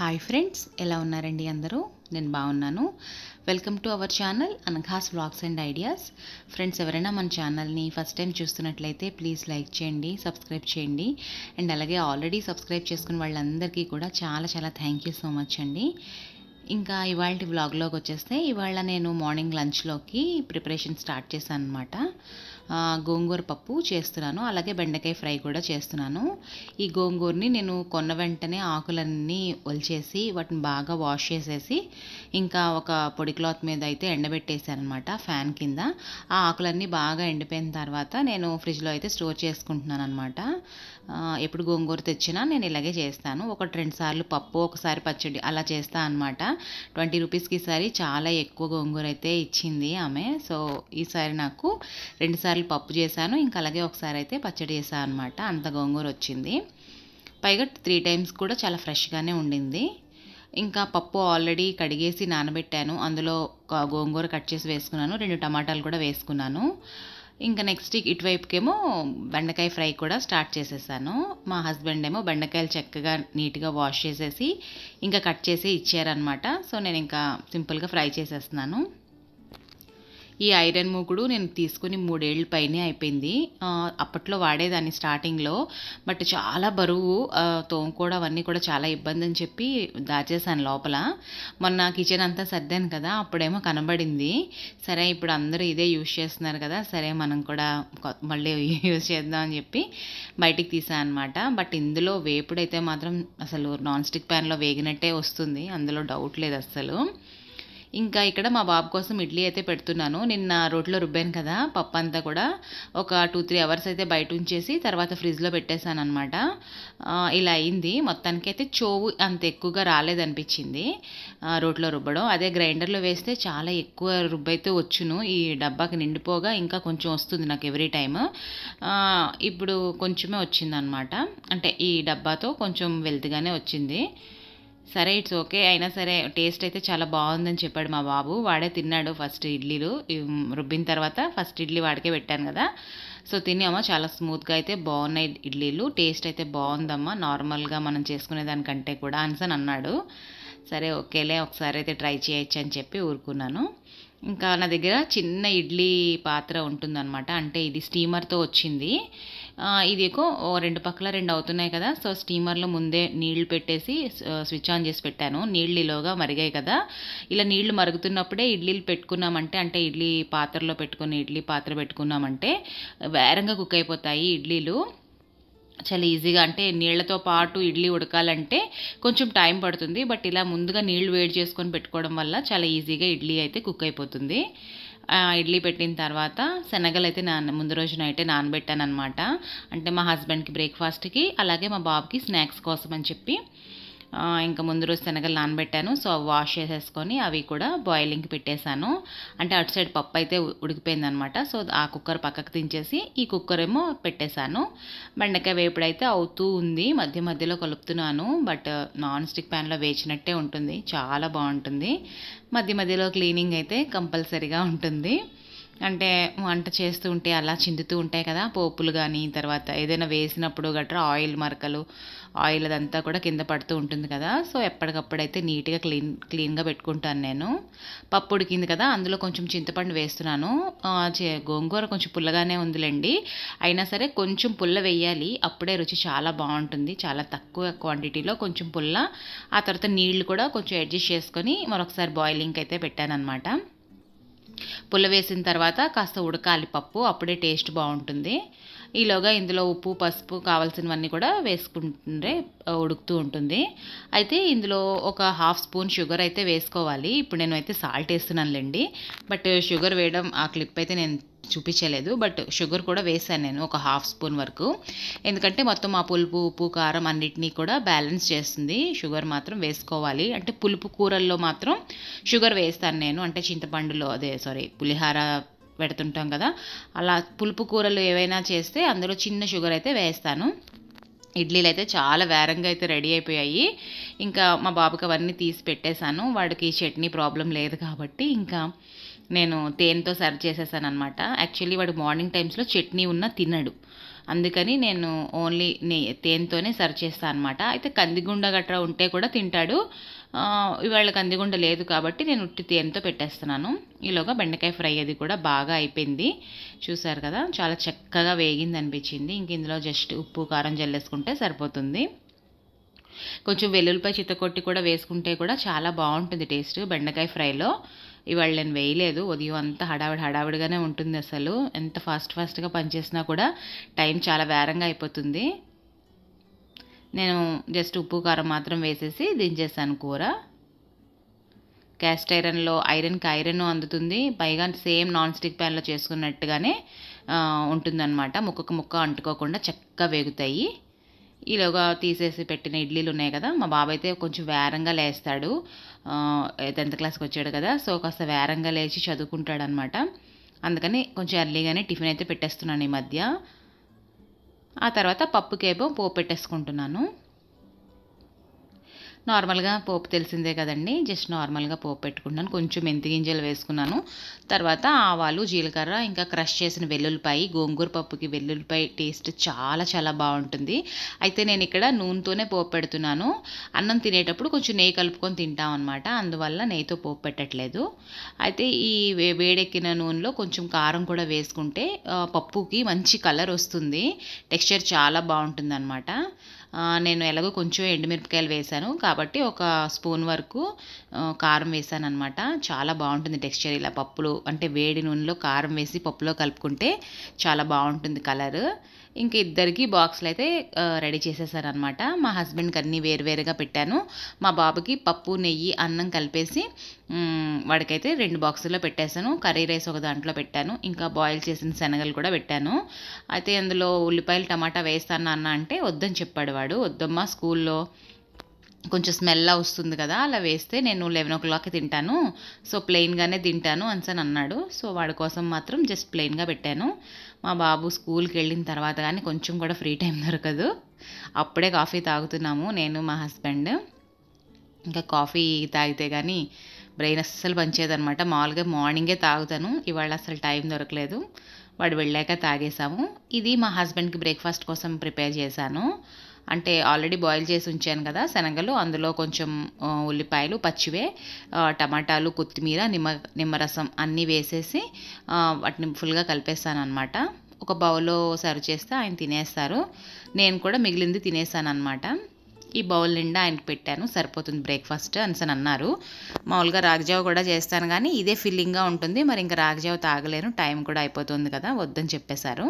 hi friends ఎలా ఉన్నారండి అందరూ నేను బాగున్నాను welcome to our channel Anagha's vlogs and ideas friends ఎవరైనా మన ఛానల్ని ఫస్ట్ టైం చూస్తున్నట్లయితే ప్లీజ్ లైక్ చేయండి సబ్స్క్రైబ్ చేయండి అండ్ అలాగే ఆల్రెడీ సబ్స్క్రైబ్ చేసుకున్న వాళ్ళందరికీ కూడా చాలా చాలా థ్యాంక్ యూ సో మచ్ అండి ఇంకా ఇవాళ వ్లాగ్లోకి వచ్చేస్తే ఇవాళ నేను మార్నింగ్ లంచ్లోకి ప్రిపరేషన్ స్టార్ట్ చేశాను అనమాట గోంగూర పప్పు చేస్తున్నాను అలాగే బెండకాయ ఫ్రై కూడా చేస్తున్నాను ఈ గోంగూరని నేను కొన్న వెంటనే ఆకులన్నీ ఒలిచేసి వాటిని బాగా వాష్ చేసేసి ఇంకా ఒక పొడి క్లాత్ మీద అయితే ఎండబెట్టేసాను అనమాట ఫ్యాన్ కింద ఆ ఆకులన్నీ బాగా ఎండిపోయిన తర్వాత నేను ఫ్రిడ్జ్లో అయితే స్టోర్ చేసుకుంటున్నాను అనమాట ఎప్పుడు గోంగూర తెచ్చినా నేను ఇలాగే చేస్తాను ఒకటి రెండు సార్లు పప్పు ఒకసారి పచ్చడి అలా చేస్తాను అనమాట ట్వంటీ రూపీస్కి ఈసారి చాలా ఎక్కువ గోంగూర అయితే ఇచ్చింది ఆమె సో ఈసారి నాకు రెండుసార్లు ఒకసారి పప్పు చేశాను ఇంకా అలాగే ఒకసారి అయితే పచ్చడి చేశాను అనమాట అంత గోంగూర వచ్చింది పైగా త్రీ టైమ్స్ కూడా చాలా ఫ్రెష్గానే ఉండింది ఇంకా పప్పు ఆల్రెడీ కడిగేసి నానబెట్టాను అందులో గోంగూర కట్ చేసి వేసుకున్నాను రెండు టమాటాలు కూడా వేసుకున్నాను ఇంకా నెక్స్ట్ ఇటువైపుకేమో బెండకాయ ఫ్రై కూడా స్టార్ట్ చేసేసాను మా హస్బెండ్ ఏమో బెండకాయలు చక్కగా నీట్గా వాష్ చేసేసి ఇంకా కట్ చేసి ఇచ్చారనమాట సో నేను ఇంకా సింపుల్గా ఫ్రై చేసేస్తున్నాను ఈ ఐరన్ మూకుడు నేను తీసుకుని మూడేళ్ళు పైనే అయిపోయింది అప్పట్లో వాడేదాన్ని స్టార్టింగ్లో బట్ చాలా బరువు తోముకోవడం అవన్నీ కూడా చాలా ఇబ్బంది అని చెప్పి దాచేసాను లోపల మొన్న కిచెన్ అంతా సర్దాను కదా అప్పుడేమో కనబడింది సరే ఇప్పుడు అందరూ ఇదే యూజ్ చేస్తున్నారు కదా సరే మనం కూడా మళ్ళీ యూజ్ చేద్దాం అని చెప్పి బయటికి తీసాను అనమాట బట్ ఇందులో వేపుడైతే మాత్రం అసలు నాన్ స్టిక్ ప్యాన్లో వేగినట్టే వస్తుంది అందులో డౌట్ లేదు అస్సలు ఇంకా ఇక్కడ మా బాబు కోసం ఇడ్లీ అయితే పెడుతున్నాను నిన్న రోట్లో రుబ్బాను కదా పప్పు అంతా కూడా ఒక టూ త్రీ అవర్స్ అయితే బయట ఉంచేసి తర్వాత ఫ్రిడ్జ్లో పెట్టేశాను అనమాట ఇలా అయింది మొత్తానికి అయితే చోవు అంత ఎక్కువగా రాలేదనిపించింది రోట్లో రుబ్బడం అదే గ్రైండర్లో వేస్తే చాలా ఎక్కువ రుబ్బైతే వచ్చును ఈ డబ్బాకి నిండిపోగా ఇంకా కొంచెం వస్తుంది నాకు ఎవ్రీ టైమ్ ఇప్పుడు కొంచెమే వచ్చిందనమాట అంటే ఈ డబ్బాతో కొంచెం వెల్త్గానే వచ్చింది సరే ఇట్స్ ఓకే అయినా సరే టేస్ట్ అయితే చాలా బాగుందని చెప్పాడు మా బాబు వాడే తిన్నాడు ఫస్ట్ ఇడ్లీలు రుబ్బిన తర్వాత ఫస్ట్ ఇడ్లీ వాడికే పెట్టాను కదా సో తిన్నామా చాలా స్మూత్గా అయితే బాగున్నాయి ఇడ్లీలు టేస్ట్ అయితే బాగుందమ్మా నార్మల్గా మనం చేసుకునే దానికంటే కూడా అన్సన్ అన్నాడు సరే ఓకేలే ఒకసారి అయితే ట్రై చేయొచ్చు అని చెప్పి ఊరుకున్నాను ఇంకా నా దగ్గర చిన్న ఇడ్లీ పాత్ర ఉంటుందన్నమాట అంటే ఇది స్టీమర్తో వచ్చింది ఇది ఎక్కువ రెండు పక్కల రెండు అవుతున్నాయి కదా సో స్టీమర్లో ముందే నీళ్లు పెట్టేసి స్విచ్ ఆన్ చేసి పెట్టాను నీళ్ళు ఇలాగా మరిగాయి కదా ఇలా నీళ్లు మరుగుతున్నప్పుడే ఇడ్లీలు పెట్టుకున్నామంటే అంటే ఇడ్లీ పాత్రలో పెట్టుకుని ఇడ్లీ పాత్ర పెట్టుకున్నామంటే వేరంగా కుక్ అయిపోతాయి ఇడ్లీలు చాలా ఈజీగా అంటే నీళ్లతో పాటు ఇడ్లీ ఉడకాలంటే కొంచెం టైం పడుతుంది బట్ ఇలా ముందుగా నీళ్లు వేడి చేసుకొని పెట్టుకోవడం వల్ల చాలా ఈజీగా ఇడ్లీ అయితే కుక్ అయిపోతుంది ఇడ్లీ పెట్టిన తర్వాత శనగలు అయితే నాన్న ముందు రోజున అయితే నానబెట్టాను అనమాట అంటే మా హస్బెండ్కి బ్రేక్ఫాస్ట్కి అలాగే మా బాబుకి స్నాక్స్ కోసం అని చెప్పి ఇంకా ముందు రోజు శనగలు నానబెట్టాను సో వాష్ చేసేసుకొని అవి కూడా బాయిలింగ్కి పెట్టేశాను అంటే అటు సైడ్ పప్పు అయితే ఉడికిపోయిందనమాట సో ఆ కుక్కర్ పక్కకు దించేసి ఈ కుక్కర్ ఏమో పెట్టేశాను బెండకాయ వేపుడైతే అవుతూ ఉంది మధ్య మధ్యలో కలుపుతున్నాను బట్ నాన్ స్టిక్ ప్యాన్లో వేచినట్టే ఉంటుంది చాలా బాగుంటుంది మధ్య మధ్యలో క్లీనింగ్ అయితే కంపల్సరీగా ఉంటుంది అంటే వంట చేస్తూ ఉంటే అలా చిందుతూ ఉంటాయి కదా పోపులు కానీ తర్వాత ఏదైనా వేసినప్పుడు గట్రా ఆయిల్ మరకలు ఆయిల్ అదంతా కూడా కింద పడుతూ ఉంటుంది కదా సో ఎప్పటికప్పుడు అయితే నీట్గా క్లీన్ క్లీన్గా పెట్టుకుంటాను నేను పప్పు ఉడికింది కదా అందులో కొంచెం చింతపండు వేస్తున్నాను గోంగూర కొంచెం పుల్లగానే ఉందిలేండి అయినా సరే కొంచెం పుల్ల వేయాలి అప్పుడే రుచి చాలా బాగుంటుంది చాలా తక్కువ క్వాంటిటీలో కొంచెం పుల్ల ఆ తర్వాత నీళ్లు కూడా కొంచెం అడ్జస్ట్ చేసుకొని మరొకసారి బాయిలింగ్కి అయితే పెట్టాను అనమాట పులవేసిన తర్వాత కాస్త ఉడకాలి పప్పు అప్పుడే టేస్ట్ బాగుంటుంది ఈలోగా ఇందులో ఉప్పు పసుపు కావాల్సినవన్నీ కూడా వేసుకుంటే ఉడుకుతూ ఉంటుంది అయితే ఇందులో ఒక హాఫ్ స్పూన్ షుగర్ అయితే వేసుకోవాలి ఇప్పుడు నేను అయితే సాల్ట్ వేస్తున్నానులేండి బట్ షుగర్ వేయడం ఆ క్లిప్ అయితే నేను చూపించలేదు బట్ షుగర్ కూడా వేసాను నేను ఒక హాఫ్ స్పూన్ వరకు ఎందుకంటే మొత్తం ఆ పులుపు ఉప్పు కారం అన్నిటినీ కూడా బ్యాలెన్స్ చేస్తుంది షుగర్ మాత్రం వేసుకోవాలి అంటే పులుపు కూరల్లో మాత్రం షుగర్ వేస్తాను నేను అంటే చింతపండులో అదే సారీ పులిహార పెడుతుంటాం కదా అలా పులుపు కూరలు ఏవైనా చేస్తే అందులో చిన్న షుగర్ అయితే వేస్తాను ఇడ్లీలు అయితే చాలా వేరంగా అయితే రెడీ అయిపోయాయి ఇంకా మా బాబుకి అవన్నీ తీసి పెట్టేశాను వాడికి చట్నీ ప్రాబ్లం లేదు కాబట్టి ఇంకా నేను తేనెతో సర్వ్ చేసేసాను అనమాట యాక్చువల్లీ వాడు మార్నింగ్ టైమ్స్లో చట్నీ ఉన్న తినడు అందుకని నేను ఓన్లీ నే తేనెతోనే సర్వ్ చేస్తాను అనమాట అయితే కందిగుండ గట్రా ఉంటే కూడా తింటాడు ఇవాళ కందిగుండ లేదు కాబట్టి నేను ఉట్టి తేనెతో పెట్టేస్తున్నాను ఈలోగా బెండకాయ ఫ్రై అది కూడా బాగా అయిపోయింది చూసారు కదా చాలా చక్కగా వేగింది అనిపించింది ఇంక ఇందులో జస్ట్ ఉప్పు కారం జల్లేసుకుంటే సరిపోతుంది కొంచెం వెల్లుల్లిపాయ చిత్తకొట్టి కూడా వేసుకుంటే కూడా చాలా బాగుంటుంది టేస్ట్ బెండకాయ ఫ్రైలో ఇవాళ నేను వేయలేదు ఉదయం అంతా హడావిడి హడావిడిగానే ఉంటుంది అసలు ఎంత ఫాస్ట్ ఫాస్ట్గా పనిచేసినా కూడా టైం చాలా వేరంగా అయిపోతుంది నేను జస్ట్ ఉప్పు కారం మాత్రం వేసేసి దించేసాను కూర క్యాస్ట్ ఐరన్లో ఐరన్కి ఐరన్ అందుతుంది పైగా సేమ్ నాన్ స్టిక్ ప్యాన్లో చేసుకున్నట్టుగానే ఉంటుందన్నమాట ముక్కకు ముక్క అంటుకోకుండా చక్కగా వేగుతాయి ఈలోగా తీసేసి పెట్టిన ఇడ్లీలు ఉన్నాయి కదా మా బాబు అయితే కొంచెం వేరంగా లేస్తాడు టెన్త్ క్లాస్కి వచ్చాడు కదా సో కాస్త వేరంగా లేచి చదువుకుంటాడనమాట అందుకని కొంచెం ఎర్లీగానే టిఫిన్ అయితే పెట్టేస్తున్నాను ఈ మధ్య ఆ తర్వాత పప్పుకేమో పోపు పెట్టేసుకుంటున్నాను నార్మల్గా పోపు తెలిసిందే కదండి జస్ట్ నార్మల్గా పోపు పెట్టుకున్నాను కొంచెం మెంతి గింజలు వేసుకున్నాను తర్వాత ఆవాలు జీలకర్ర ఇంకా క్రష్ చేసిన వెల్లుల్లిపాయ గోంగూర పప్పుకి వెల్లుల్లిపాయ టేస్ట్ చాలా చాలా బాగుంటుంది అయితే నేను ఇక్కడ నూనెతోనే పోపు పెడుతున్నాను అన్నం తినేటప్పుడు కొంచెం నెయ్యి కలుపుకొని తింటాం అనమాట అందువల్ల నెయ్యితో పోపు పెట్టట్లేదు అయితే ఈ వేడెక్కిన నూనెలో కొంచెం కారం కూడా వేసుకుంటే పప్పుకి మంచి కలర్ వస్తుంది టెక్స్చర్ చాలా బాగుంటుంది అనమాట నేను ఎలాగో కొంచెం ఎండుమిరపకాయలు వేశాను కాబట్టి ఒక స్పూన్ వరకు కారం వేసాను అనమాట చాలా బాగుంటుంది టెక్స్చర్ ఇలా పప్పులు అంటే వేడి నూనెలో కారం వేసి పప్పులో కలుపుకుంటే చాలా బాగుంటుంది కలర్ ఇంక ఇద్దరికి బాక్స్లు అయితే రెడీ చేసేసారనమాట మా హస్బెండ్కి అన్నీ వేరువేరుగా పెట్టాను మా బాబుకి పప్పు నెయ్యి అన్నం కలిపేసి వాడికైతే రెండు బాక్సుల్లో పెట్టేశాను కర్రీ రైస్ ఒక దాంట్లో పెట్టాను ఇంకా బాయిల్ చేసిన శనగలు కూడా పెట్టాను అయితే అందులో ఉల్లిపాయలు టమాటా వేస్తాను అన్న అంటే వద్దని చెప్పాడు వాడు వద్దమ్మా స్కూల్లో కొంచెం స్మెల్ వస్తుంది కదా అలా వేస్తే నేను లెవెన్ ఓ క్లాక్కి తింటాను సో ప్లెయిన్గానే తింటాను అని అన్నాడు సో వాడి కోసం మాత్రం జస్ట్ ప్లెయిన్గా పెట్టాను మా బాబు స్కూల్కి వెళ్ళిన తర్వాత కానీ కొంచెం కూడా ఫ్రీ టైం దొరకదు అప్పుడే కాఫీ తాగుతున్నాము నేను మా హస్బెండ్ ఇంకా కాఫీ తాగితే కానీ బ్రెయిన్ అస్సలు అనమాట మామూలుగా మార్నింగే తాగుతాను ఇవాళ అసలు టైం దొరకలేదు వాడు వెళ్ళాక తాగేసాము ఇది మా హస్బెండ్కి బ్రేక్ఫాస్ట్ కోసం ప్రిపేర్ చేశాను అంటే ఆల్రెడీ బాయిల్ చేసి ఉంచాను కదా శనగలు అందులో కొంచెం ఉల్లిపాయలు పచ్చివే టమాటాలు కొత్తిమీర నిమ్మ నిమ్మరసం అన్నీ వేసేసి వాటిని ఫుల్గా కలిపేస్తాను అనమాట ఒక బౌల్లో సర్వ్ చేస్తే ఆయన తినేస్తారు నేను కూడా మిగిలింది తినేసాను అనమాట ఈ బౌల్ నిండా ఆయనకి పెట్టాను సరిపోతుంది బ్రేక్ఫాస్ట్ అని అన్నారు మామూలుగా రాగజావ కూడా చేస్తాను కానీ ఇదే ఫిల్లింగ్గా ఉంటుంది మరి ఇంకా రాగజావ తాగలేను టైం కూడా అయిపోతుంది కదా వద్దని చెప్పేశారు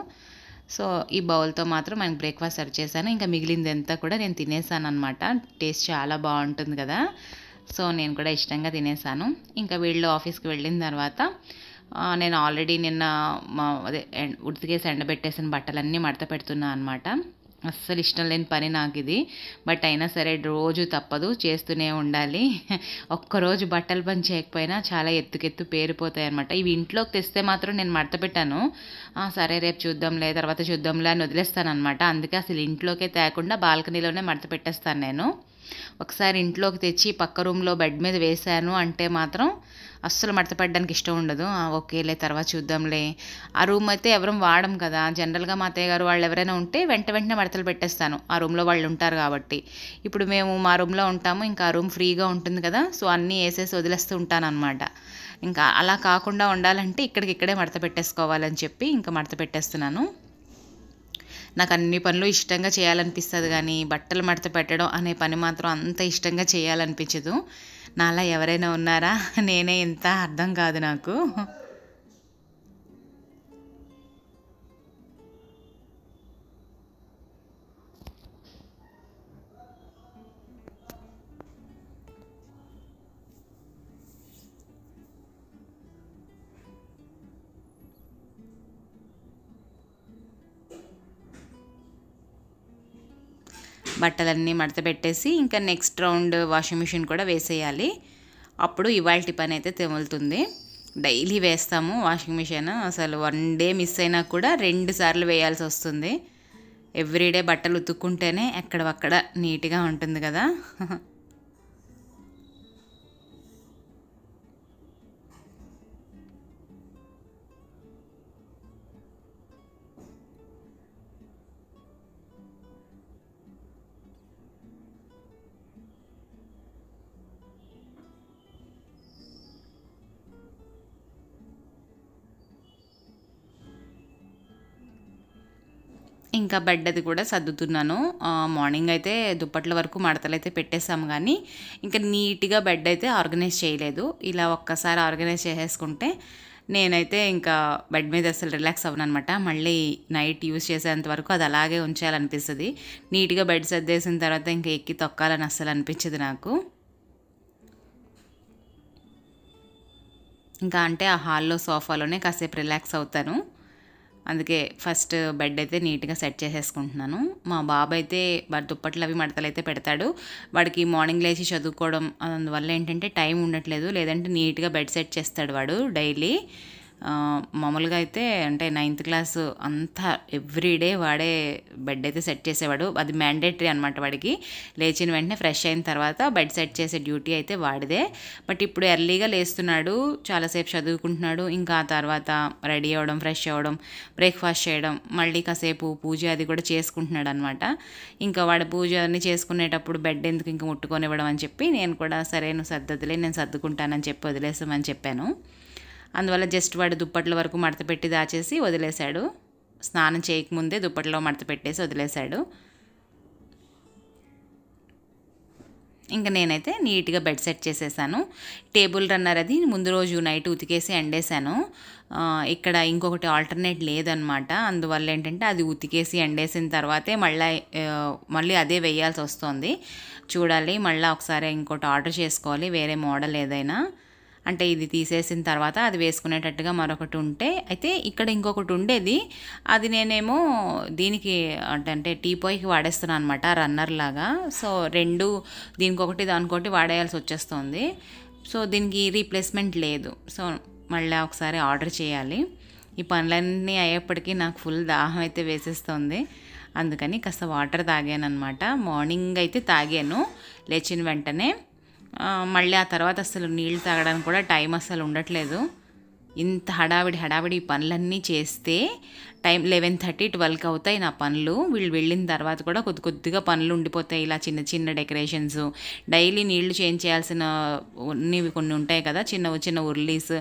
సో ఈ బౌల్తో మాత్రం మనకి బ్రేక్ఫాస్ట్ సర్వ్ చేశాను ఇంకా మిగిలింది ఎంత కూడా నేను తినేసాను అనమాట టేస్ట్ చాలా బాగుంటుంది కదా సో నేను కూడా ఇష్టంగా తినేసాను ఇంకా వీళ్ళు ఆఫీస్కి వెళ్ళిన తర్వాత నేను ఆల్రెడీ నిన్న అదే ఉడికేసి ఎండబెట్టేసిన బట్టలన్నీ మడత పెడుతున్నా అనమాట అస్సలు ఇష్టం లేని పని నాకు ఇది బట్ అయినా సరే రోజు తప్పదు చేస్తూనే ఉండాలి ఒక్కరోజు బట్టలు పని చేయకపోయినా చాలా ఎత్తుకెత్తు పేరిపోతాయి అనమాట ఇవి ఇంట్లోకి తెస్తే మాత్రం నేను మడత పెట్టాను సరే రేపు చూద్దాంలే తర్వాత చూద్దాంలే అని వదిలేస్తాను అనమాట అందుకే అసలు ఇంట్లోకే తేకుండా బాల్కనీలోనే మడత పెట్టేస్తాను నేను ఒకసారి ఇంట్లోకి తెచ్చి పక్క రూమ్లో బెడ్ మీద వేశాను అంటే మాత్రం అస్సలు మడతపడడానికి ఇష్టం ఉండదు ఓకేలే తర్వాత చూద్దాంలే ఆ రూమ్ అయితే ఎవరం వాడం కదా జనరల్గా మా అత్తయ్య గారు వాళ్ళు ఎవరైనా ఉంటే వెంట వెంటనే మడతలు పెట్టేస్తాను ఆ రూమ్లో వాళ్ళు ఉంటారు కాబట్టి ఇప్పుడు మేము మా రూమ్లో ఉంటాము ఇంకా ఆ రూమ్ ఫ్రీగా ఉంటుంది కదా సో అన్నీ వేసేసి వదిలేస్తూ ఉంటాను అనమాట ఇంకా అలా కాకుండా ఉండాలంటే ఇక్కడికి ఇక్కడే మడత పెట్టేసుకోవాలని చెప్పి ఇంకా మడత పెట్టేస్తున్నాను నాకు అన్ని పనులు ఇష్టంగా చేయాలనిపిస్తుంది కానీ బట్టలు మడత పెట్టడం అనే పని మాత్రం అంత ఇష్టంగా చేయాలనిపించదు నాలా ఎవరైనా ఉన్నారా నేనే ఇంత అర్థం కాదు నాకు బట్టలన్నీ మడత పెట్టేసి ఇంకా నెక్స్ట్ రౌండ్ వాషింగ్ మిషన్ కూడా వేసేయాలి అప్పుడు ఇవాళ పని అయితే తెములుతుంది డైలీ వేస్తాము వాషింగ్ మిషన్ అసలు వన్ డే మిస్ అయినా కూడా రెండు సార్లు వేయాల్సి వస్తుంది ఎవ్రీడే బట్టలు ఉతుక్కుంటేనే ఎక్కడవక్కడ నీట్గా ఉంటుంది కదా ఇంకా బెడ్ అది కూడా సర్దుతున్నాను మార్నింగ్ అయితే దుప్పట్ల వరకు మడతలు అయితే పెట్టేసాము కానీ ఇంకా నీట్గా బెడ్ అయితే ఆర్గనైజ్ చేయలేదు ఇలా ఒక్కసారి ఆర్గనైజ్ చేసేసుకుంటే నేనైతే ఇంకా బెడ్ మీద అసలు రిలాక్స్ అనమాట మళ్ళీ నైట్ యూజ్ చేసేంత వరకు అది అలాగే ఉంచాలనిపిస్తుంది నీట్గా బెడ్ సర్దేసిన తర్వాత ఇంకా ఎక్కి తొక్కాలని అస్సలు అనిపించదు నాకు ఇంకా అంటే ఆ హాల్లో సోఫాలోనే కాసేపు రిలాక్స్ అవుతాను అందుకే ఫస్ట్ బెడ్ అయితే నీట్గా సెట్ చేసేసుకుంటున్నాను మా బాబు అయితే వారి దుప్పట్లు అవి మడతలు అయితే పెడతాడు వాడికి మార్నింగ్ లేచి చదువుకోవడం అందువల్ల ఏంటంటే టైం ఉండట్లేదు లేదంటే నీట్గా బెడ్ సెట్ చేస్తాడు వాడు డైలీ మామూలుగా అయితే అంటే నైన్త్ క్లాస్ అంతా ఎవ్రీడే వాడే బెడ్ అయితే సెట్ చేసేవాడు అది మ్యాండేటరీ అనమాట వాడికి లేచిన వెంటనే ఫ్రెష్ అయిన తర్వాత బెడ్ సెట్ చేసే డ్యూటీ అయితే వాడిదే బట్ ఇప్పుడు ఎర్లీగా లేస్తున్నాడు చాలాసేపు చదువుకుంటున్నాడు ఇంకా ఆ తర్వాత రెడీ అవ్వడం ఫ్రెష్ అవ్వడం బ్రేక్ఫాస్ట్ చేయడం మళ్ళీ కాసేపు పూజ అది కూడా చేసుకుంటున్నాడు అనమాట ఇంకా వాడు పూజ అన్నీ చేసుకునేటప్పుడు బెడ్ ఎందుకు ఇంకా ముట్టుకొని ఇవ్వడం అని చెప్పి నేను కూడా సరే నువ్వు సర్దులే నేను సర్దుకుంటానని చెప్పి వదిలేసామని చెప్పాను అందువల్ల జస్ట్ వాడు దుప్పట్ల వరకు మడత పెట్టి దాచేసి వదిలేశాడు స్నానం చేయకముందే దుప్పట్లో మడత పెట్టేసి వదిలేశాడు ఇంకా నేనైతే నీట్గా బెడ్ సెట్ చేసేసాను టేబుల్ రన్నర్ అది ముందు రోజు నైట్ ఉతికేసి ఎండేశాను ఇక్కడ ఇంకొకటి ఆల్టర్నేట్ లేదనమాట అందువల్ల ఏంటంటే అది ఉతికేసి ఎండేసిన తర్వాతే మళ్ళీ మళ్ళీ అదే వేయాల్సి వస్తుంది చూడాలి మళ్ళీ ఒకసారి ఇంకోటి ఆర్డర్ చేసుకోవాలి వేరే మోడల్ ఏదైనా అంటే ఇది తీసేసిన తర్వాత అది వేసుకునేటట్టుగా మరొకటి ఉంటే అయితే ఇక్కడ ఇంకొకటి ఉండేది అది నేనేమో దీనికి అంటే టీ పొయ్యికి వాడేస్తున్నాను అనమాట రన్నర్ లాగా సో రెండు దీనికొకటి దానికోటి వాడేయాల్సి వచ్చేస్తుంది సో దీనికి రీప్లేస్మెంట్ లేదు సో మళ్ళీ ఒకసారి ఆర్డర్ చేయాలి ఈ పనులన్నీ అయ్యేప్పటికీ నాకు ఫుల్ దాహం అయితే వేసేస్తుంది అందుకని కాస్త వాటర్ తాగాను అనమాట మార్నింగ్ అయితే తాగాను లేచిన వెంటనే మళ్ళీ ఆ తర్వాత అసలు నీళ్ళు తాగడానికి కూడా టైం అసలు ఉండట్లేదు ఇంత హడావిడి హడావిడి పనులన్నీ చేస్తే టైం లెవెన్ థర్టీ ట్వెల్వ్కి అవుతాయి నా పనులు వీళ్ళు వెళ్ళిన తర్వాత కూడా కొద్ది కొద్దిగా పనులు ఉండిపోతాయి ఇలా చిన్న చిన్న డెకరేషన్స్ డైలీ నీళ్లు చేంజ్ చేయాల్సిన కొన్ని ఉంటాయి కదా చిన్న చిన్న ఉర్లీస్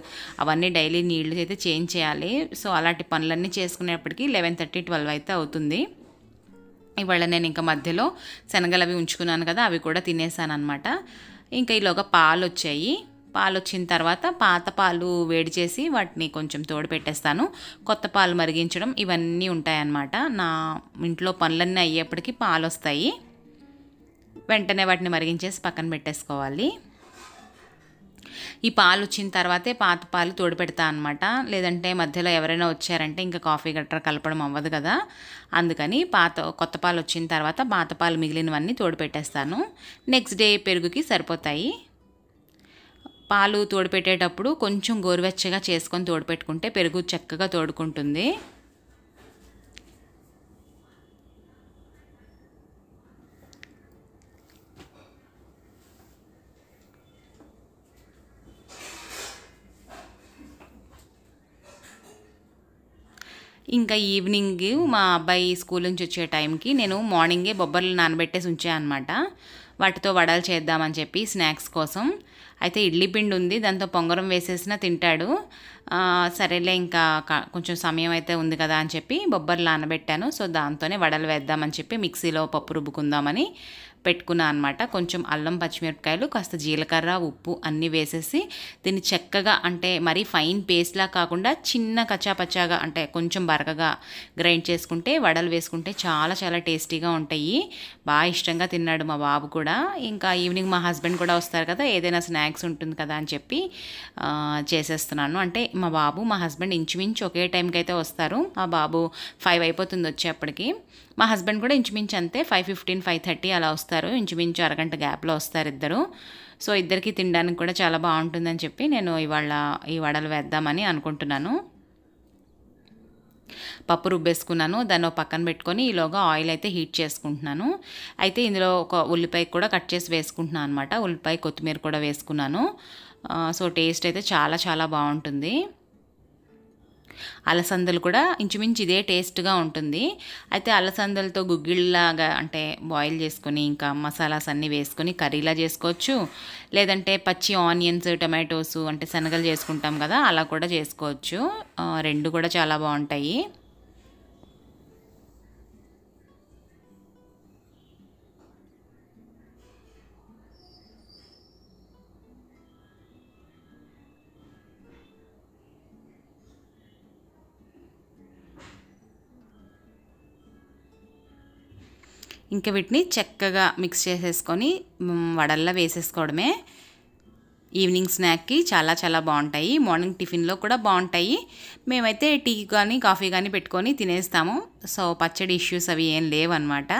అవన్నీ డైలీ నీళ్లు అయితే చేంజ్ చేయాలి సో అలాంటి పనులన్నీ చేసుకునేప్పటికీ లెవెన్ థర్టీ ట్వెల్వ్ అయితే అవుతుంది ఇవాళ నేను ఇంకా మధ్యలో శనగలు అవి ఉంచుకున్నాను కదా అవి కూడా తినేసాను అనమాట ఇంకా ఈలోగా పాలు వచ్చాయి పాలు వచ్చిన తర్వాత పాత పాలు వేడి చేసి వాటిని కొంచెం తోడు పెట్టేస్తాను కొత్త పాలు మరిగించడం ఇవన్నీ ఉంటాయన్నమాట నా ఇంట్లో పనులన్నీ అయ్యేప్పటికీ పాలు వస్తాయి వెంటనే వాటిని మరిగించేసి పక్కన పెట్టేసుకోవాలి ఈ పాలు వచ్చిన తర్వాతే పాత పాలు తోడిపెడతా అనమాట లేదంటే మధ్యలో ఎవరైనా వచ్చారంటే ఇంకా కాఫీ గట్రా కలపడం అవ్వదు కదా అందుకని పాత కొత్త పాలు వచ్చిన తర్వాత పాత పాలు మిగిలినవన్నీ తోడిపెట్టేస్తాను నెక్స్ట్ డే పెరుగుకి సరిపోతాయి పాలు తోడిపెట్టేటప్పుడు కొంచెం గోరువెచ్చగా చేసుకొని తోడుపెట్టుకుంటే పెరుగు చక్కగా తోడుకుంటుంది ఇంకా ఈవినింగ్ మా అబ్బాయి స్కూల్ నుంచి వచ్చే టైంకి నేను మార్నింగే బొబ్బర్లు నానబెట్టేసి ఉంచాయన్నమాట వాటితో వడలు చేద్దామని చెప్పి స్నాక్స్ కోసం అయితే ఇడ్లీ పిండి ఉంది దాంతో పొంగరం వేసేసిన తింటాడు సరేలే ఇంకా కొంచెం సమయం అయితే ఉంది కదా అని చెప్పి బొబ్బర్లు నానబెట్టాను సో దాంతోనే వడలు వేద్దామని చెప్పి మిక్సీలో పప్పు రుబ్బుకుందామని పెట్టుకున్నా అనమాట కొంచెం అల్లం పచ్చిమిరపకాయలు కాస్త జీలకర్ర ఉప్పు అన్నీ వేసేసి దీన్ని చక్కగా అంటే మరీ ఫైన్ పేస్ట్లా కాకుండా చిన్న కచ్చాపచ్చాగా అంటే కొంచెం బరకగా గ్రైండ్ చేసుకుంటే వడలు వేసుకుంటే చాలా చాలా టేస్టీగా ఉంటాయి బాగా ఇష్టంగా తిన్నాడు మా బాబు కూడా ఇంకా ఈవినింగ్ మా హస్బెండ్ కూడా వస్తారు కదా ఏదైనా స్నాక్స్ ఉంటుంది కదా అని చెప్పి చేసేస్తున్నాను అంటే మా బాబు మా హస్బెండ్ ఇంచుమించు ఒకే టైంకి అయితే వస్తారు మా బాబు ఫైవ్ అయిపోతుంది వచ్చేప్పటికి మా హస్బెండ్ కూడా ఇంచుమించు అంతే ఫైవ్ ఫిఫ్టీన్ ఫైవ్ థర్టీ అలా వస్తారు ఇంచుమించు అరగంట గ్యాప్లో వస్తారు ఇద్దరు సో ఇద్దరికి తినడానికి కూడా చాలా బాగుంటుందని చెప్పి నేను ఇవాళ ఈ వడలు వేద్దామని అనుకుంటున్నాను పప్పు రుబ్బేసుకున్నాను దాన్ని పక్కన పెట్టుకొని ఈలోగా ఆయిల్ అయితే హీట్ చేసుకుంటున్నాను అయితే ఇందులో ఒక ఉల్లిపాయ కూడా కట్ చేసి వేసుకుంటున్నాను అనమాట ఉల్లిపాయ కొత్తిమీర కూడా వేసుకున్నాను సో టేస్ట్ అయితే చాలా చాలా బాగుంటుంది అలసందలు కూడా ఇంచుమించు ఇదే టేస్ట్గా ఉంటుంది అయితే అలసందలతో గుగ్గిళ్ళలాగా అంటే బాయిల్ చేసుకొని ఇంకా మసాలాస్ అన్నీ వేసుకొని కర్రీలా చేసుకోవచ్చు లేదంటే పచ్చి ఆనియన్స్ టమాటోస్ అంటే శనగలు చేసుకుంటాం కదా అలా కూడా చేసుకోవచ్చు రెండు కూడా చాలా బాగుంటాయి ఇంకా వీటిని చక్కగా మిక్స్ చేసేసుకొని వడల్లా వేసేసుకోవడమే ఈవినింగ్ స్నాక్కి చాలా చాలా బాగుంటాయి మార్నింగ్ టిఫిన్లో కూడా బాగుంటాయి మేమైతే టీ కానీ కాఫీ కానీ పెట్టుకొని తినేస్తాము సో పచ్చడి ఇష్యూస్ అవి ఏం లేవన్నమాట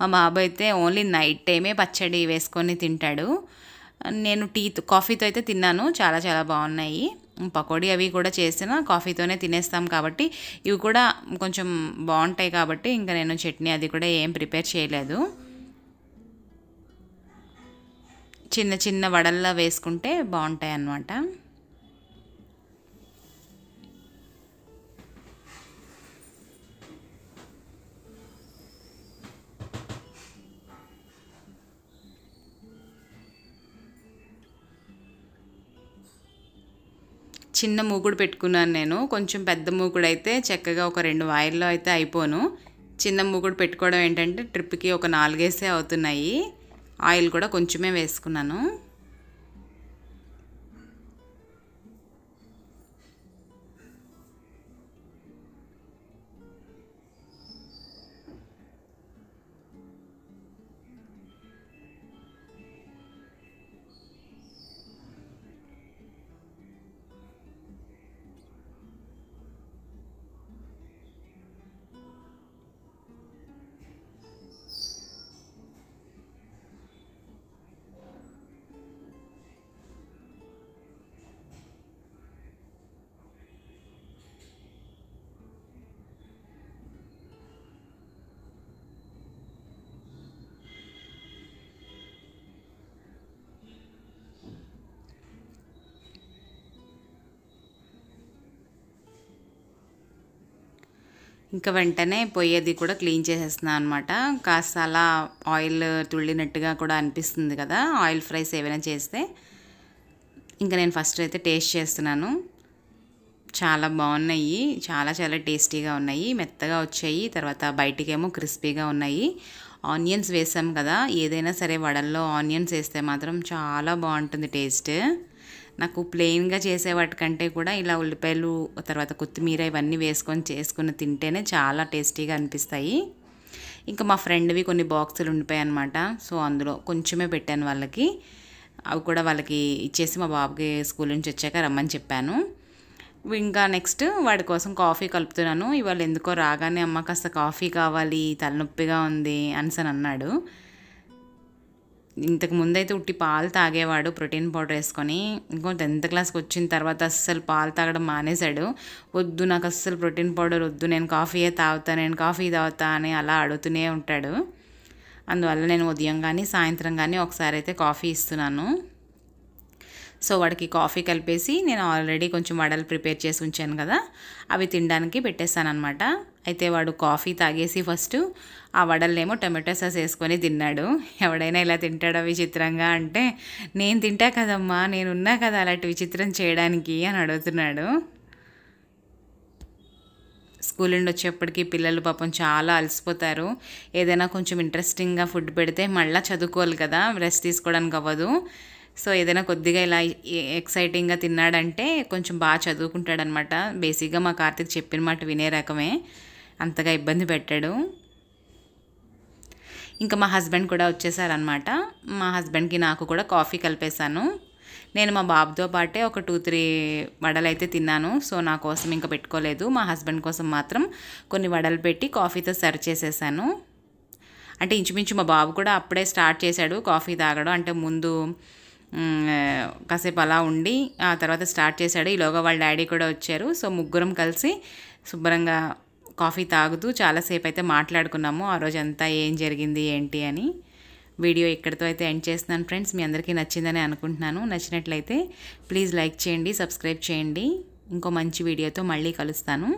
మా బాబాయ్ అయితే ఓన్లీ నైట్ టైమే పచ్చడి వేసుకొని తింటాడు నేను టీ కాఫీతో అయితే తిన్నాను చాలా చాలా బాగున్నాయి పకోడీ అవి కూడా చేసిన కాఫీతోనే తినేస్తాం కాబట్టి ఇవి కూడా కొంచెం బాగుంటాయి కాబట్టి ఇంకా నేను చట్నీ అది కూడా ఏం ప్రిపేర్ చేయలేదు చిన్న చిన్న వడల్లా వేసుకుంటే బాగుంటాయి అన్నమాట చిన్న మూకుడు పెట్టుకున్నాను నేను కొంచెం పెద్ద మూకుడు అయితే చక్కగా ఒక రెండు వాయిల్లో అయితే అయిపోను చిన్న మూకుడు పెట్టుకోవడం ఏంటంటే ట్రిప్కి ఒక నాలుగేసే అవుతున్నాయి ఆయిల్ కూడా కొంచెమే వేసుకున్నాను ఇంకా వెంటనే పొయ్యేది కూడా క్లీన్ చేసేస్తున్నాను అనమాట కాస్త అలా ఆయిల్ తుళ్ళినట్టుగా కూడా అనిపిస్తుంది కదా ఆయిల్ ఫ్రైస్ ఏమైనా చేస్తే ఇంకా నేను ఫస్ట్ అయితే టేస్ట్ చేస్తున్నాను చాలా బాగున్నాయి చాలా చాలా టేస్టీగా ఉన్నాయి మెత్తగా వచ్చాయి తర్వాత బయటికేమో క్రిస్పీగా ఉన్నాయి ఆనియన్స్ వేసాం కదా ఏదైనా సరే వడల్లో ఆనియన్స్ వేస్తే మాత్రం చాలా బాగుంటుంది టేస్ట్ నాకు ప్లెయిన్గా చేసేవాటి కంటే కూడా ఇలా ఉల్లిపాయలు తర్వాత కొత్తిమీర ఇవన్నీ వేసుకొని చేసుకుని తింటేనే చాలా టేస్టీగా అనిపిస్తాయి ఇంకా మా ఫ్రెండ్వి కొన్ని బాక్సులు ఉండిపోయాయి అనమాట సో అందులో కొంచెమే పెట్టాను వాళ్ళకి అవి కూడా వాళ్ళకి ఇచ్చేసి మా బాబుకి స్కూల్ నుంచి వచ్చాక రమ్మని చెప్పాను ఇంకా నెక్స్ట్ వాడి కోసం కాఫీ కలుపుతున్నాను ఇవాళ ఎందుకో రాగానే అమ్మ కాస్త కాఫీ కావాలి తలనొప్పిగా ఉంది అనిసని అన్నాడు ఇంతకు ముందైతే ఉట్టి పాలు తాగేవాడు ప్రోటీన్ పౌడర్ వేసుకొని ఇంకో టెన్త్ క్లాస్కి వచ్చిన తర్వాత అస్సలు పాలు తాగడం మానేశాడు వద్దు నాకు అస్సలు ప్రోటీన్ పౌడర్ వద్దు నేను కాఫీయే తాగుతా నేను కాఫీ తాగుతా అని అలా అడుగుతూనే ఉంటాడు అందువల్ల నేను ఉదయం కానీ సాయంత్రం కానీ ఒకసారి అయితే కాఫీ ఇస్తున్నాను సో వాడికి కాఫీ కలిపేసి నేను ఆల్రెడీ కొంచెం వడలు ప్రిపేర్ చేసి ఉంచాను కదా అవి తినడానికి పెట్టేస్తాను అనమాట అయితే వాడు కాఫీ తాగేసి ఫస్ట్ ఆ వడలేమో టమాటో సాస్ వేసుకొని తిన్నాడు ఎవడైనా ఇలా తింటాడో విచిత్రంగా అంటే నేను తింటా కదమ్మా నేనున్నా కదా అలాంటి విచిత్రం చేయడానికి అని అడుగుతున్నాడు స్కూల్ నుండి వచ్చేప్పటికీ పిల్లలు పాపం చాలా అలసిపోతారు ఏదైనా కొంచెం ఇంట్రెస్టింగ్గా ఫుడ్ పెడితే మళ్ళీ చదువుకోవాలి కదా రెస్ట్ తీసుకోవడానికి అవ్వదు సో ఏదైనా కొద్దిగా ఇలా ఎక్సైటింగ్గా తిన్నాడంటే కొంచెం బాగా చదువుకుంటాడనమాట బేసిక్గా మా కార్తీక్ చెప్పిన మాట వినే రకమే అంతగా ఇబ్బంది పెట్టాడు ఇంకా మా హస్బెండ్ కూడా వచ్చేసారనమాట మా హస్బెండ్కి నాకు కూడా కాఫీ కలిపేశాను నేను మా బాబుతో పాటే ఒక టూ త్రీ వడలు అయితే తిన్నాను సో నా కోసం ఇంకా పెట్టుకోలేదు మా హస్బెండ్ కోసం మాత్రం కొన్ని వడలు పెట్టి కాఫీతో సర్వ్ చేసేసాను అంటే ఇంచుమించు మా బాబు కూడా అప్పుడే స్టార్ట్ చేశాడు కాఫీ తాగడం అంటే ముందు కాసేపు అలా ఉండి ఆ తర్వాత స్టార్ట్ చేశాడు ఈలోగా వాళ్ళ డాడీ కూడా వచ్చారు సో ముగ్గురం కలిసి శుభ్రంగా కాఫీ తాగుతూ చాలాసేపు అయితే మాట్లాడుకున్నాము ఆ రోజంతా ఏం జరిగింది ఏంటి అని వీడియో ఇక్కడితో అయితే ఎండ్ చేస్తున్నాను ఫ్రెండ్స్ మీ అందరికీ నచ్చిందని అనుకుంటున్నాను నచ్చినట్లయితే ప్లీజ్ లైక్ చేయండి సబ్స్క్రైబ్ చేయండి ఇంకో మంచి వీడియోతో మళ్ళీ కలుస్తాను